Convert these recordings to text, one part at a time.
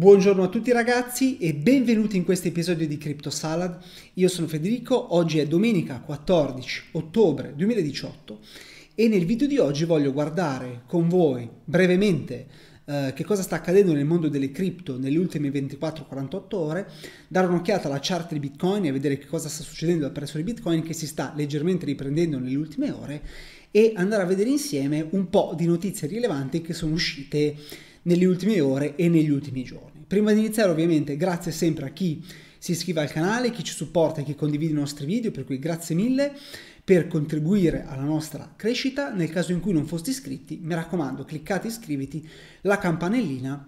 Buongiorno a tutti ragazzi e benvenuti in questo episodio di Crypto Salad. Io sono Federico, oggi è domenica 14 ottobre 2018 e nel video di oggi voglio guardare con voi brevemente eh, che cosa sta accadendo nel mondo delle cripto nelle ultime 24-48 ore, dare un'occhiata alla chart di Bitcoin e vedere che cosa sta succedendo al prezzo di Bitcoin che si sta leggermente riprendendo nelle ultime ore e andare a vedere insieme un po' di notizie rilevanti che sono uscite nelle ultime ore e negli ultimi giorni. Prima di iniziare ovviamente grazie sempre a chi si iscrive al canale, chi ci supporta e chi condivide i nostri video, per cui grazie mille per contribuire alla nostra crescita. Nel caso in cui non foste iscritti, mi raccomando, cliccate iscriviti, la campanellina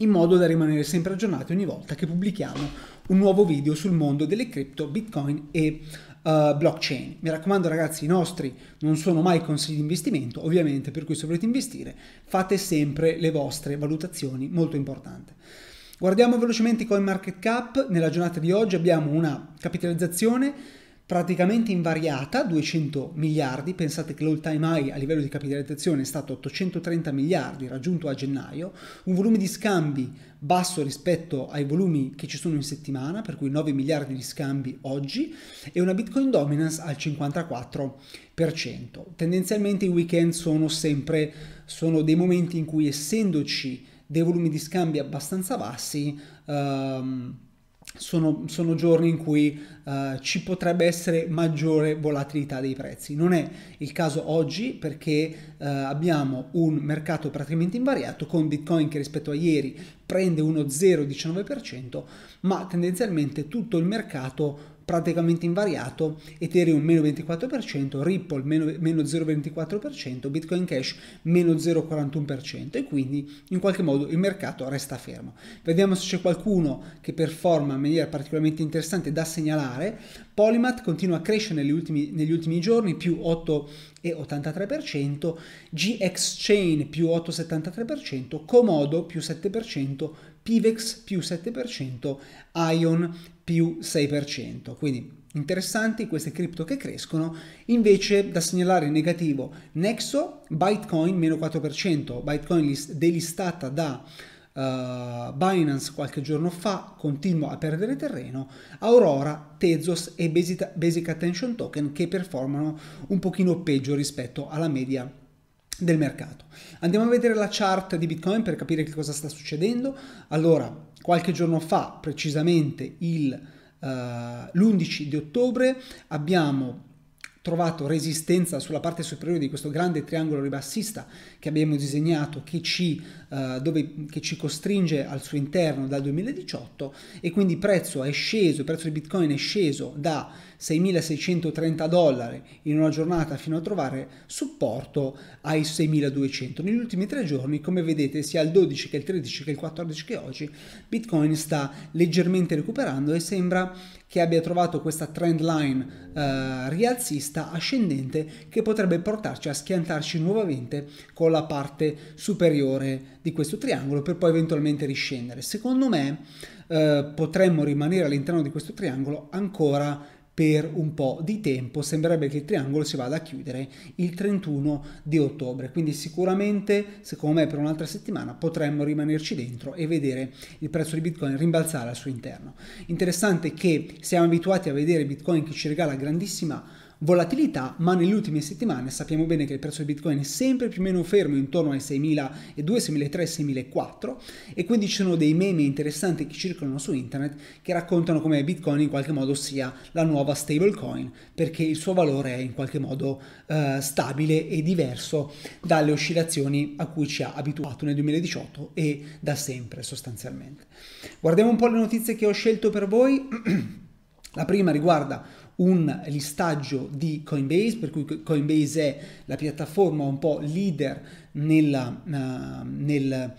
in modo da rimanere sempre aggiornati ogni volta che pubblichiamo un nuovo video sul mondo delle cripto, bitcoin e eh, blockchain. Mi raccomando ragazzi, i nostri non sono mai consigli di investimento, ovviamente per cui se volete investire fate sempre le vostre valutazioni, molto importante. Guardiamo velocemente CoinMarketCap, nella giornata di oggi abbiamo una capitalizzazione praticamente invariata, 200 miliardi, pensate che l'all time high a livello di capitalizzazione è stato 830 miliardi raggiunto a gennaio, un volume di scambi basso rispetto ai volumi che ci sono in settimana, per cui 9 miliardi di scambi oggi, e una Bitcoin dominance al 54%. Tendenzialmente i weekend sono sempre sono dei momenti in cui essendoci dei volumi di scambi abbastanza bassi, ehm, sono, sono, giorni in cui uh, ci potrebbe essere maggiore volatilità dei prezzi. Non è il caso oggi perché uh, abbiamo un mercato praticamente invariato con Bitcoin che rispetto a ieri prende uno 0,19%, ma tendenzialmente tutto il mercato praticamente invariato, Ethereum meno 24%, Ripple meno, meno 0,24%, Bitcoin Cash meno 0,41% e quindi in qualche modo il mercato resta fermo. Vediamo se c'è qualcuno che performa in maniera particolarmente interessante da segnalare. Polymath continua a crescere negli ultimi, negli ultimi giorni, più 8,83%, GX Chain più 8,73%, Comodo più 7%, Pivex più 7%, Ion più 6%, quindi interessanti queste cripto che crescono, invece da segnalare in negativo Nexo, Bitcoin meno 4%, Bitcoin delistata da uh, Binance qualche giorno fa, continua a perdere terreno, Aurora, Tezos e Basic Attention Token che performano un pochino peggio rispetto alla media del mercato. Andiamo a vedere la chart di Bitcoin per capire che cosa sta succedendo. Allora, Qualche giorno fa, precisamente l'11 eh, di ottobre, abbiamo trovato resistenza sulla parte superiore di questo grande triangolo ribassista che abbiamo disegnato che ci, eh, dove, che ci costringe al suo interno dal 2018 e quindi il prezzo è sceso, il prezzo di Bitcoin è sceso da 6.630 dollari in una giornata fino a trovare supporto ai 6.200. Negli ultimi tre giorni, come vedete, sia il 12 che il 13 che il 14 che oggi, Bitcoin sta leggermente recuperando e sembra che abbia trovato questa trend line eh, rialzista ascendente che potrebbe portarci a schiantarci nuovamente con la parte superiore di questo triangolo per poi eventualmente riscendere. Secondo me eh, potremmo rimanere all'interno di questo triangolo ancora per un po' di tempo sembrerebbe che il triangolo si vada a chiudere il 31 di ottobre quindi sicuramente secondo me per un'altra settimana potremmo rimanerci dentro e vedere il prezzo di bitcoin rimbalzare al suo interno interessante che siamo abituati a vedere bitcoin che ci regala grandissima volatilità, ma nelle ultime settimane sappiamo bene che il prezzo di Bitcoin è sempre più o meno fermo intorno ai 6.002, 6.003, 6.004 e quindi ci sono dei meme interessanti che circolano su internet che raccontano come Bitcoin in qualche modo sia la nuova stablecoin perché il suo valore è in qualche modo eh, stabile e diverso dalle oscillazioni a cui ci ha abituato nel 2018 e da sempre sostanzialmente. Guardiamo un po' le notizie che ho scelto per voi. La prima riguarda un listaggio di Coinbase, per cui Coinbase è la piattaforma un po' leader nella, uh, nel,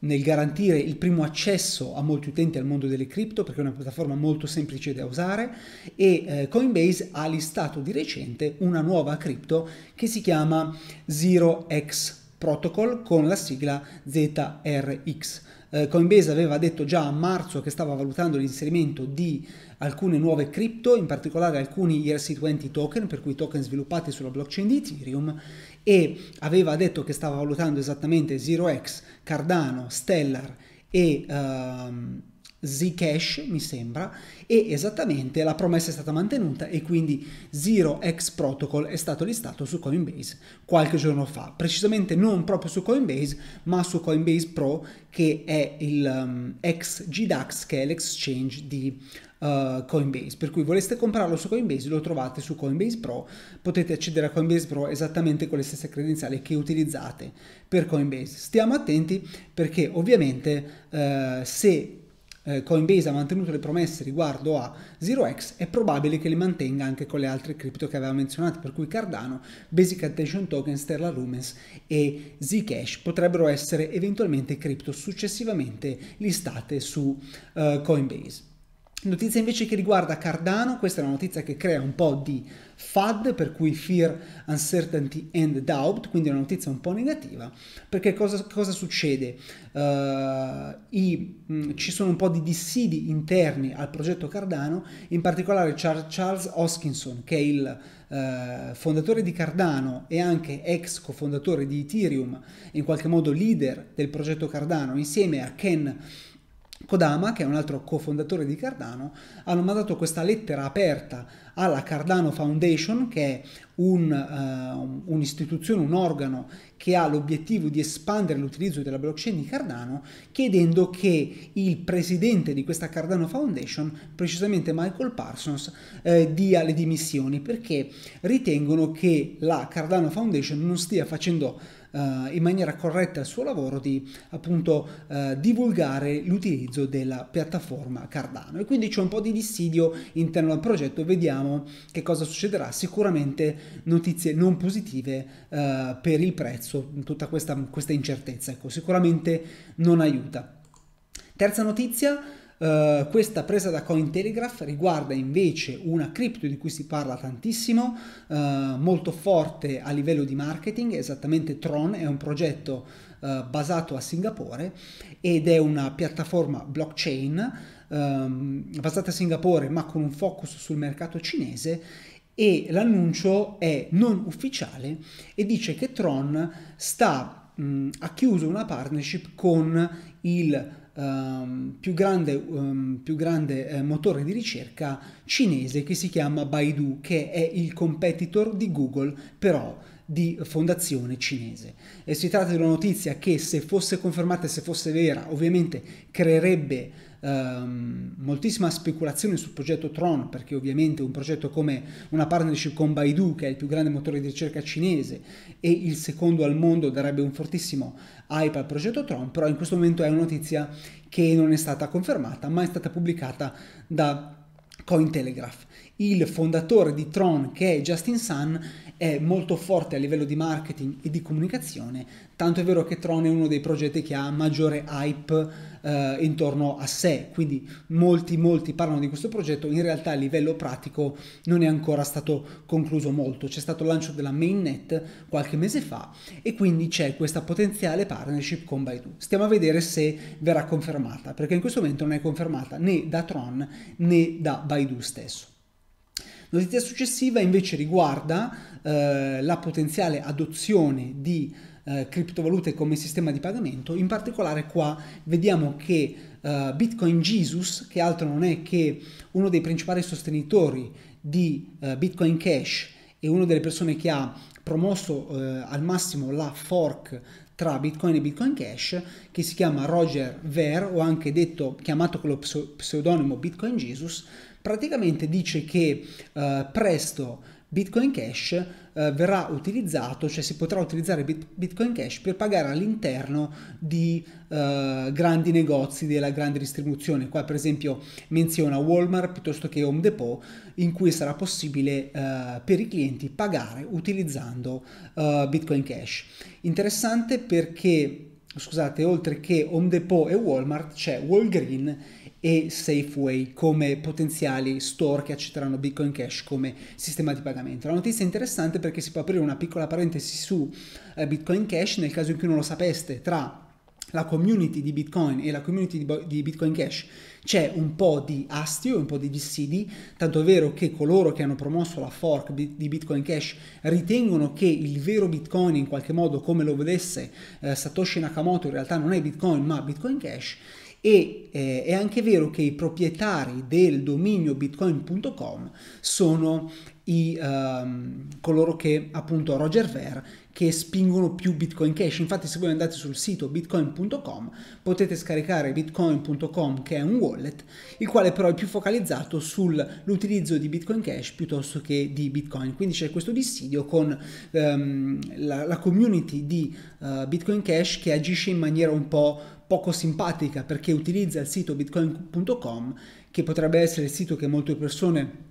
nel garantire il primo accesso a molti utenti al mondo delle cripto perché è una piattaforma molto semplice da usare e eh, Coinbase ha listato di recente una nuova cripto che si chiama Zero x Protocol con la sigla ZRX. Eh, Coinbase aveva detto già a marzo che stava valutando l'inserimento di alcune nuove cripto, in particolare alcuni ERC20 token, per cui token sviluppati sulla blockchain di Ethereum, e aveva detto che stava valutando esattamente 0x, Cardano, Stellar e... Ehm, Zcash, mi sembra, e esattamente la promessa è stata mantenuta e quindi Zero X Protocol è stato listato su Coinbase qualche giorno fa, precisamente non proprio su Coinbase, ma su Coinbase Pro che è il um, ex GDAX che è l'exchange di uh, Coinbase, per cui voleste comprarlo su Coinbase lo trovate su Coinbase Pro, potete accedere a Coinbase Pro esattamente con le stesse credenziali che utilizzate per Coinbase. Stiamo attenti perché ovviamente uh, se eh, Coinbase ha mantenuto le promesse riguardo a 0x, è probabile che le mantenga anche con le altre cripto che aveva menzionato, per cui Cardano, Basic Attention Token, Sterla Lumens e Zcash potrebbero essere eventualmente cripto successivamente listate su eh, Coinbase. Notizia invece che riguarda Cardano, questa è una notizia che crea un po' di FAD, per cui Fear, Uncertainty and Doubt, quindi è una notizia un po' negativa, perché cosa, cosa succede? Uh, i, mh, mm, ci sono un po' di dissidi interni al progetto Cardano, in particolare Charles Hoskinson, che è il Uh, fondatore di Cardano e anche ex cofondatore di Ethereum, in qualche modo leader del progetto Cardano, insieme a Ken Kodama, che è un altro cofondatore di Cardano, hanno mandato questa lettera aperta alla Cardano Foundation, che è un, uh, un'istituzione, un organo che ha l'obiettivo di espandere l'utilizzo della blockchain di Cardano, chiedendo che il presidente di questa Cardano Foundation, precisamente Michael Parsons, eh, dia le dimissioni, perché ritengono che la Cardano Foundation non stia facendo eh, in maniera corretta il suo lavoro di appunto eh, divulgare l'utilizzo della piattaforma Cardano. E quindi c'è un po' di dissidio interno al progetto, vediamo che cosa succederà. Sicuramente notizie non positive eh, per il prezzo, tutta questa, questa incertezza, ecco, sicuramente non aiuta. Terza notizia, eh, questa presa da Cointelegraph riguarda invece una cripto di cui si parla tantissimo, uh, molto forte a livello di marketing, esattamente Tron è un progetto uh, basato a Singapore ed è una piattaforma blockchain um, basata a Singapore ma con un focus sul mercato cinese e l'annuncio è non ufficiale e dice che Tron sta, ha chiuso una partnership con il um, più grande, um, più grande eh, motore di ricerca cinese che si chiama Baidu, che è il competitor di Google, però di fondazione cinese. E si tratta di una notizia che se fosse confermata e se fosse vera, ovviamente creerebbe ehm, moltissima speculazione sul progetto Tron, perché ovviamente un progetto come una partnership con Baidu, che è il più grande motore di ricerca cinese e il secondo al mondo, darebbe un fortissimo hype al progetto Tron, però in questo momento è una notizia che non è stata confermata, ma è stata pubblicata da Cointelegraph il fondatore di Tron, che è Justin Sun, è molto forte a livello di marketing e di comunicazione, tanto è vero che Tron è uno dei progetti che ha maggiore hype eh, intorno a sé, quindi molti molti parlano di questo progetto, in realtà a livello pratico non è ancora stato concluso molto, c'è stato il lancio della mainnet qualche mese fa e quindi c'è questa potenziale partnership con Baidu. Stiamo a vedere se verrà confermata, perché in questo momento non è confermata né da Tron né da Baidu stesso. Notizia successiva invece riguarda eh, la potenziale adozione di eh, criptovalute come sistema di pagamento, in particolare qua vediamo che eh, Bitcoin Jesus, che altro non è che uno dei principali sostenitori di eh, Bitcoin Cash e una delle persone che ha promosso eh, al massimo la fork tra Bitcoin e Bitcoin Cash che si chiama Roger Ver o anche detto chiamato con lo pseudonimo Bitcoin Jesus praticamente dice che eh, presto Bitcoin Cash eh, verrà utilizzato, cioè si potrà utilizzare Bit- Bitcoin Cash per pagare all'interno di eh, grandi negozi della grande distribuzione. Qua per esempio menziona Walmart piuttosto che Home Depot in cui sarà possibile eh, per i clienti pagare utilizzando eh, Bitcoin Cash. Interessante perché, scusate, oltre che Home Depot e Walmart c'è Walgreen e Safeway come potenziali store che accetteranno Bitcoin Cash come sistema di pagamento. La notizia è interessante perché si può aprire una piccola parentesi su eh, Bitcoin Cash nel caso in cui non lo sapeste tra la community di Bitcoin e la community di Bitcoin Cash c'è un po' di astio un po' di dissidi, tanto è vero che coloro che hanno promosso la fork di Bitcoin Cash ritengono che il vero Bitcoin in qualche modo come lo vedesse eh, Satoshi Nakamoto in realtà non è Bitcoin ma Bitcoin Cash e eh, è anche vero che i proprietari del dominio bitcoin.com sono i, um, coloro che appunto Roger Ver che spingono più Bitcoin Cash. Infatti se voi andate sul sito bitcoin.com potete scaricare bitcoin.com che è un wallet, il quale però è più focalizzato sull'utilizzo di Bitcoin Cash piuttosto che di Bitcoin. Quindi c'è questo dissidio con um, la, la, community di uh, Bitcoin Cash che agisce in maniera un po' poco simpatica perché utilizza il sito bitcoin.com che potrebbe essere il sito che molte persone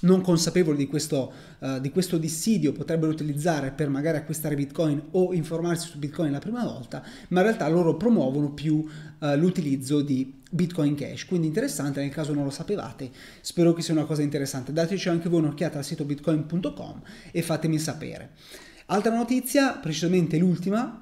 non consapevoli di questo, uh, di questo, dissidio potrebbero utilizzare per magari acquistare bitcoin o informarsi su bitcoin la prima volta, ma in realtà loro promuovono più uh, l'utilizzo di bitcoin cash, quindi interessante nel caso non lo sapevate, spero che sia una cosa interessante, dateci anche voi un'occhiata al sito bitcoin.com e fatemi sapere. Altra notizia, precisamente l'ultima,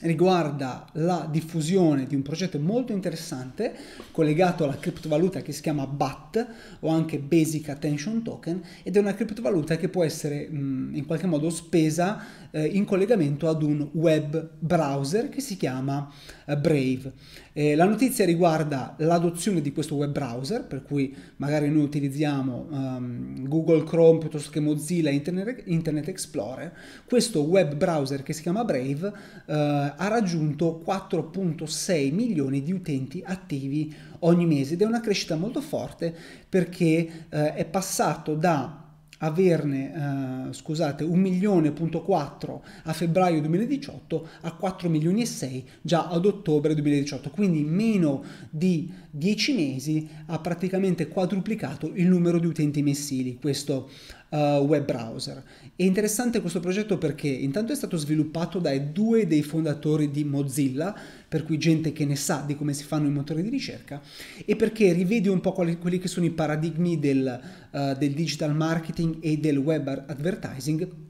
riguarda la diffusione di un progetto molto interessante collegato alla criptovaluta che si chiama BAT o anche Basic Attention Token ed è una criptovaluta che può essere mh, in qualche modo spesa eh, in collegamento ad un web browser che si chiama eh, Brave. Eh, la notizia riguarda l'adozione di questo web browser, per cui magari noi utilizziamo um, Google Chrome piuttosto che Mozilla Internet, Internet, Explorer. Questo web browser che si chiama Brave eh, ha raggiunto 4.6 milioni di utenti attivi ogni mese ed è una crescita molto forte perché eh, è passato da averne eh, scusate, 1 milione,4 a febbraio 2018 a 4 milioni e 6 già ad ottobre 2018, quindi meno di 10 mesi ha praticamente quadruplicato il numero di utenti mensili. Questo uh, web browser. È interessante questo progetto perché intanto è stato sviluppato dai due dei fondatori di Mozilla, per cui gente che ne sa di come si fanno i motori di ricerca, e perché rivede un po' quali, quelli che sono i paradigmi del, uh, del digital marketing e del web advertising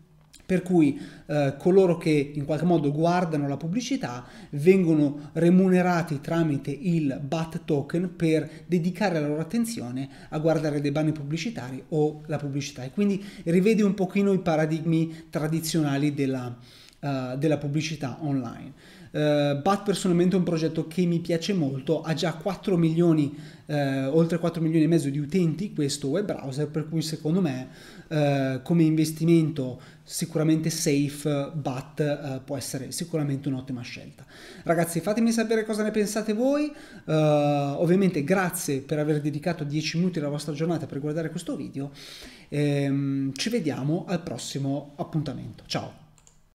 per cui eh, coloro che in qualche modo guardano la pubblicità vengono remunerati tramite il BAT token per dedicare la loro attenzione a guardare dei banner pubblicitari o la pubblicità e quindi rivede un pochino i paradigmi tradizionali della, uh, della pubblicità online. Uh, Bat personalmente è un progetto che mi piace molto, ha già 4 milioni, uh, oltre 4 milioni e mezzo di utenti questo web browser, per cui secondo me uh, come investimento sicuramente safe, Bat può essere sicuramente un'ottima scelta. Ragazzi fatemi sapere cosa ne pensate voi, ovviamente grazie per aver dedicato 10 minuti della vostra giornata per guardare questo video, ehm, ci vediamo al prossimo appuntamento, ciao!